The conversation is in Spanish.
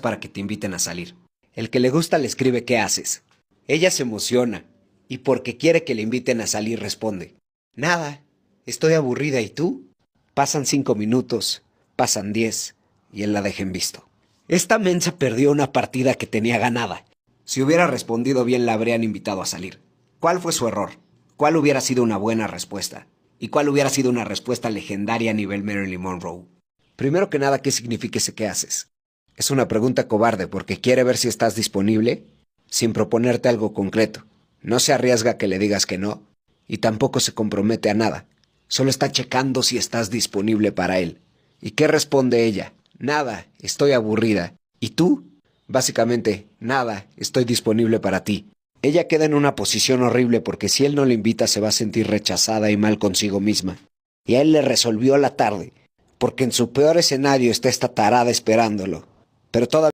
para que te inviten a salir. El que le gusta le escribe qué haces. Ella se emociona y porque quiere que le inviten a salir responde. Nada, estoy aburrida y tú. Pasan cinco minutos, pasan diez y él la deja en visto. Esta mensa perdió una partida que tenía ganada. Si hubiera respondido bien la habrían invitado a salir. ¿Cuál fue su error? ¿Cuál hubiera sido una buena respuesta? ¿Y cuál hubiera sido una respuesta legendaria a nivel Marilyn Monroe? Primero que nada, ¿qué significa ese qué haces? Es una pregunta cobarde porque quiere ver si estás disponible sin proponerte algo concreto. No se arriesga que le digas que no y tampoco se compromete a nada. Solo está checando si estás disponible para él. ¿Y qué responde ella? Nada, estoy aburrida. ¿Y tú? Básicamente, nada, estoy disponible para ti. Ella queda en una posición horrible porque si él no la invita se va a sentir rechazada y mal consigo misma. Y a él le resolvió la tarde, porque en su peor escenario está esta tarada esperándolo pero todas